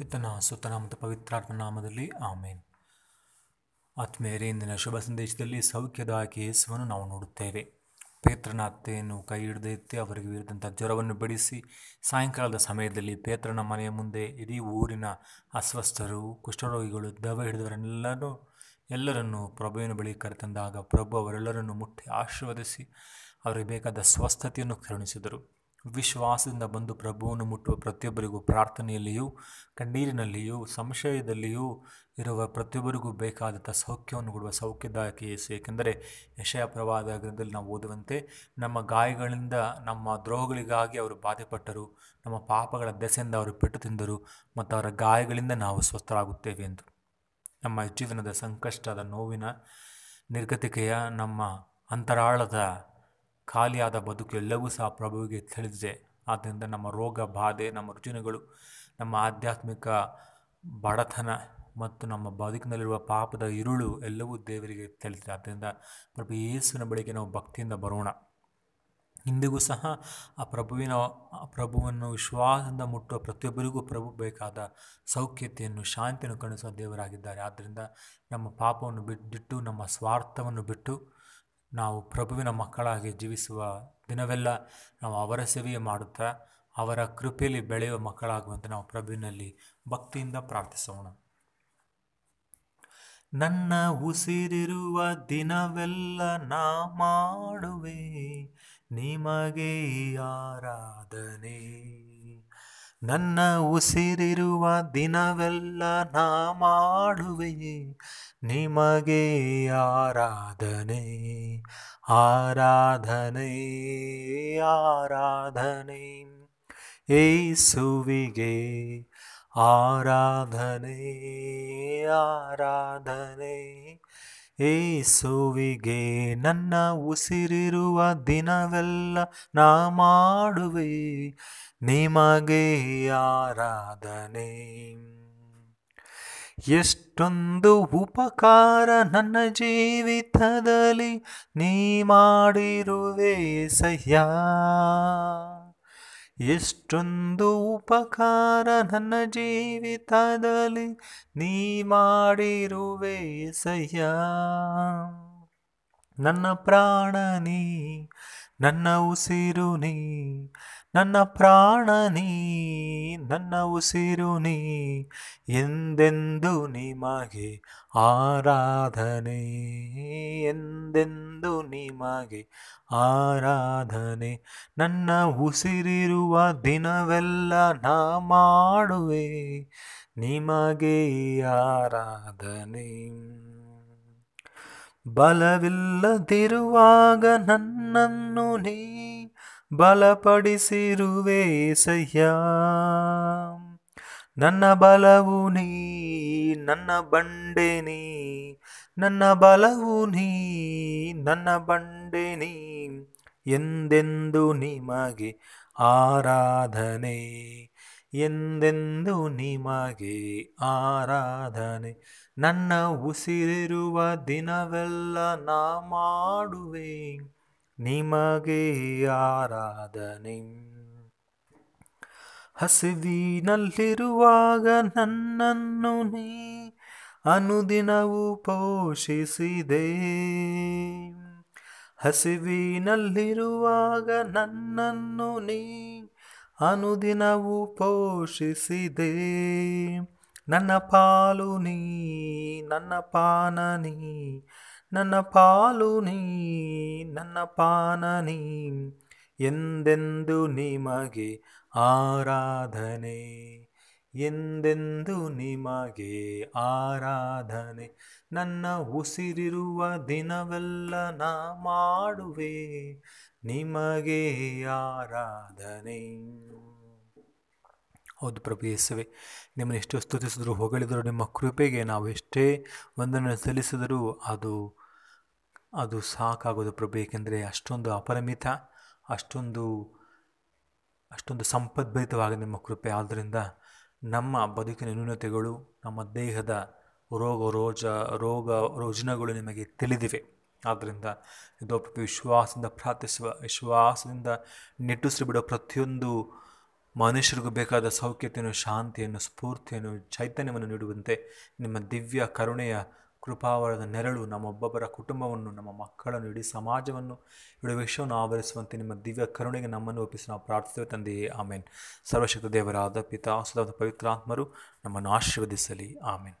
ಪಿತನ ಸುತನ ಮತ್ತು ಪವಿತ್ರಾತ್ಮ ನಾಮದಲ್ಲಿ ಆಮೇನ್ ಆತ್ಮೇರೆ ಇಂದಿನ ಶುಭ ಸಂದೇಶದಲ್ಲಿ ಸೌಖ್ಯದಾಯಕ ಯೇಸುವನ್ನು ನಾವು ನೋಡುತ್ತೇವೆ ಪೇತ್ರನ ಅತ್ತೆಯನ್ನು ಕೈ ಹಿಡಿದ ಎತ್ತಿ ಅವರಿಗೆ ಇರಿದಂಥ ಜ್ವರವನ್ನು ಬಿಡಿಸಿ ಸಾಯಂಕಾಲದ ಸಮಯದಲ್ಲಿ ಪೇತ್ರನ ಮನೆಯ ಮುಂದೆ ಇಡೀ ಊರಿನ ಅಸ್ವಸ್ಥರು ಕುಷ್ಠರೋಗಿಗಳು ದವ ಹಿಡಿದವರೆಲ್ಲರೂ ಎಲ್ಲರನ್ನೂ ಪ್ರಭುವಿನ ಬಳಿ ಕರೆತಂದಾಗ ಪ್ರಭು ಅವರೆಲ್ಲರನ್ನು ಮುಟ್ಟಿ ಆಶೀರ್ವದಿಸಿ ಅವರಿಗೆ ಬೇಕಾದ ಸ್ವಸ್ಥತೆಯನ್ನು ಕರುಣಿಸಿದರು ವಿಶ್ವಾಸದಿಂದ ಬಂದು ಪ್ರಭುವನ್ನು ಮುಟ್ಟುವ ಪ್ರತಿಯೊಬ್ಬರಿಗೂ ಪ್ರಾರ್ಥನೆಯಲ್ಲಿಯೂ ಕಣ್ಣೀರಿನಲ್ಲಿಯೂ ಸಂಶಯದಲ್ಲಿಯೂ ಇರುವ ಪ್ರತಿಯೊಬ್ಬರಿಗೂ ಬೇಕಾದಂಥ ಸೌಖ್ಯವನ್ನು ಕೊಡುವ ಸೌಖ್ಯದಾಯಕ ಯೇಸು ಏಕೆಂದರೆ ಯಶಯ ಪ್ರವಾದ ಗ್ರಂಥದಲ್ಲಿ ನಾವು ಓದುವಂತೆ ನಮ್ಮ ಗಾಯಗಳಿಂದ ನಮ್ಮ ದ್ರೋಹಗಳಿಗಾಗಿ ಅವರು ಬಾಧೆಪಟ್ಟರು ನಮ್ಮ ಪಾಪಗಳ ದೆಸೆಯಿಂದ ಅವರು ಪೆಟ್ಟು ತಿಂದರು ಮತ್ತು ಅವರ ಗಾಯಗಳಿಂದ ನಾವು ಸ್ವಸ್ಥರಾಗುತ್ತೇವೆ ಎಂದು ನಮ್ಮ ಜೀವನದ ಸಂಕಷ್ಟದ ನೋವಿನ ನಿರ್ಗತಿಕೆಯ ನಮ್ಮ ಅಂತರಾಳದ ಖಾಲಿಯಾದ ಬದುಕು ಎಲ್ಲವೂ ಸಹ ಪ್ರಭುವಿಗೆ ತಿಳಿದಿದೆ ಆದ್ದರಿಂದ ನಮ್ಮ ರೋಗ ಬಾಧೆ ನಮ್ಮ ರುಚಿನಗಳು ನಮ್ಮ ಆಧ್ಯಾತ್ಮಿಕ ಬಡತನ ಮತ್ತು ನಮ್ಮ ಬದುಕಿನಲ್ಲಿರುವ ಪಾಪದ ಇರುಳು ಎಲ್ಲವೂ ದೇವರಿಗೆ ತಿಳಿದಿದೆ ಆದ್ದರಿಂದ ಪ್ರಭು ಯೇಸುವಿನ ಬಳಿಗೆ ನಾವು ಭಕ್ತಿಯಿಂದ ಬರೋಣ ಇಂದಿಗೂ ಸಹ ಆ ಪ್ರಭುವಿನ ಆ ಪ್ರಭುವನ್ನು ವಿಶ್ವಾಸದಿಂದ ಮುಟ್ಟುವ ಪ್ರತಿಯೊಬ್ಬರಿಗೂ ಪ್ರಭು ಬೇಕಾದ ಸೌಖ್ಯತೆಯನ್ನು ಶಾಂತಿಯನ್ನು ಕಣಿಸುವ ದೇವರಾಗಿದ್ದಾರೆ ಆದ್ದರಿಂದ ನಮ್ಮ ಪಾಪವನ್ನು ಬಿಟ್ಟು ನಮ್ಮ ಸ್ವಾರ್ಥವನ್ನು ಬಿಟ್ಟು ನಾವು ಪ್ರಭುವಿನ ಮಕ್ಕಳಾಗಿ ಜೀವಿಸುವ ದಿನವೆಲ್ಲ ನಾವು ಅವರ ಸೇವೆಯ ಮಾಡುತ್ತಾ ಅವರ ಕೃಪೆಯಲ್ಲಿ ಬೆಳೆಯುವ ಮಕ್ಕಳಾಗುವಂತೆ ನಾವು ಪ್ರಭುವಿನಲ್ಲಿ ಭಕ್ತಿಯಿಂದ ಪ್ರಾರ್ಥಿಸೋಣ ನನ್ನ ಉಸಿರಿರುವ ದಿನವೆಲ್ಲ ನಾ ಮಾಡುವೆ ನಿಮಗೆ ಆರಾಧನೆ ನನ್ನ ಉಸಿರಿರುವ ದಿನವೆಲ್ಲ ನಾ ಮಾಡುವೆ ನಿಮಗೆ ಆರಾಧನೆ ಆರಾಧನೆ ಆರಾಧನೆ ಏಸುವಿಗೆ ಆರಾಧನೆ ಆರಾಧನೆ ಏಸುವಿಗೆ ನನ್ನ ಉಸಿರಿರುವ ದಿನವೆಲ್ಲ ನಾ ಮಾಡುವೆ ನಿಮಗೆ ಆರಾಧನೆ ಎಷ್ಟೊಂದು ಉಪಕಾರ ನನ್ನ ಜೀವಿತದಲ್ಲಿ ನೀ ಮಾಡಿರುವೆ ಸಹ್ಯಾ ಎಷ್ಟೊಂದು ಉಪಕಾರ ನನ್ನ ಜೀವಿತದಲ್ಲಿ ನೀ ಮಾಡಿರುವೆ ಸಹ್ಯ ನನ್ನ ಪ್ರಾಣ ನೀ ನನ್ನ ಉಸಿರು ನೀ ನನ್ನ ಪ್ರಾಣ ನೀ ನನ್ನ ಉಸಿರು ನೀ ಎಂದೆಂದು ನಿಮಗೆ ಆರಾಧನೆ ಎಂದೆಂದು ನಿಮಗೆ ಆರಾಧನೆ ನನ್ನ ಉಸಿರಿರುವ ದಿನವೆಲ್ಲ ನಾ ಮಾಡುವೆ ನಿಮಗೆ ಆರಾಧನೆ ಬಲವಿಲ್ಲದಿರುವಾಗ ನನ್ನನ್ನು ನೀ ಬಲಪಡಿಸಿರುವೆ ಸಹ್ಯ ನನ್ನ ಬಲವು ನೀ ನನ್ನ ಬಂಡೆ ನೀ ನನ್ನ ಬಲವು ನೀ ನನ್ನ ಬಂಡೆ ನೀ ಎಂದೆಂದು ನಿಮಗೆ ಆರಾಧನೆ ಎಂದೆಂದು ನಿಮಗೆ ಆರಾಧನೆ ನನ್ನ ಉಸಿರಿರುವ ದಿನವೆಲ್ಲ ನಾ ಮಾಡುವೆ ನಿಮಗೆ ಆರಾಧನೆ ಹಸಿವಿನಲ್ಲಿರುವಾಗ ನನ್ನನ್ನು ನೀ ಅನುದಿನವು ಪೋಷಿಸಿದೆ ಹಸಿವಿನಲ್ಲಿರುವಾಗ ನನ್ನನ್ನು ನೀ ಅನುದಿನವು ಪೋಷಿಸಿದೆ ನನ್ನ ಪಾಲು ನೀ ನನ್ನ ಪಾನ ನೀ ನನ್ನ ಪಾಲು ನೀ ನನ್ನ ಪಾನ ನೀ ಎಂದೆಂದು ನಿಮಗೆ ಆರಾಧನೆ ಎಂದೆಂದು ನಿಮಗೆ ಆರಾಧನೆ ನನ್ನ ಉಸಿರಿರುವ ದಿನವೆಲ್ಲ ನಾ ಮಾಡುವೆ ನಿಮಗೆ ಆರಾಧನೆ ಹೌದು ಪ್ರಭು ಯೇಸುವೆ ನಿಮ್ಮನ್ನು ಎಷ್ಟು ಸ್ತುತಿಸಿದರೂ ಹೊಗಳಿದರೂ ನಿಮ್ಮ ಕೃಪೆಗೆ ನಾವು ಎಷ್ಟೇ ಒಂದನ್ನು ಸಲ್ಲಿಸಿದರೂ ಅದು ಅದು ಸಾಕಾಗೋದು ಪ್ರಭು ಏಕೆಂದರೆ ಅಷ್ಟೊಂದು ಅಪರಿಮಿತ ಅಷ್ಟೊಂದು ಅಷ್ಟೊಂದು ಸಂಪದ್ಭರಿತವಾಗಿ ನಿಮ್ಮ ಕೃಪೆ ಆದ್ದರಿಂದ ನಮ್ಮ ಬದುಕಿನ ನ್ಯೂನತೆಗಳು ನಮ್ಮ ದೇಹದ ರೋಗ ರೋಜ ರೋಗ ರೋಜನಗಳು ನಿಮಗೆ ತಿಳಿದಿವೆ ಆದ್ದರಿಂದ ಇದು ವಿಶ್ವಾಸದಿಂದ ಪ್ರಾರ್ಥಿಸುವ ವಿಶ್ವಾಸದಿಂದ ನೆಟ್ಟುಸಿರು ಬಿಡೋ ಪ್ರತಿಯೊಂದು ಮನುಷ್ಯರಿಗೂ ಬೇಕಾದ ಸೌಖ್ಯತೆಯನ್ನು ಶಾಂತಿಯನ್ನು ಸ್ಫೂರ್ತಿಯನ್ನು ಚೈತನ್ಯವನ್ನು ನೀಡುವಂತೆ ನಿಮ್ಮ ದಿವ್ಯ ಕರುಣೆಯ ಕೃಪಾವರದ ನೆರಳು ನಮ್ಮೊಬ್ಬೊಬ್ಬರ ಕುಟುಂಬವನ್ನು ನಮ್ಮ ಮಕ್ಕಳನ್ನು ಇಡೀ ಸಮಾಜವನ್ನು ಇಡೀ ವಿಶ್ವವನ್ನು ಆವರಿಸುವಂತೆ ನಿಮ್ಮ ದಿವ್ಯ ಕರುಣೆಗೆ ನಮ್ಮನ್ನು ಒಪ್ಪಿಸಿ ನಾವು ಪ್ರಾರ್ಥಿಸುವ ತಂದೆಯೇ ಆಮೇನ್ ಸರ್ವಶಕ್ತ ದೇವರಾದ ಪಿತಾ ಪವಿತ್ರಾತ್ಮರು ನಮ್ಮನ್ನು ಆಶೀರ್ವದಿಸಲಿ ಆಮೇನ್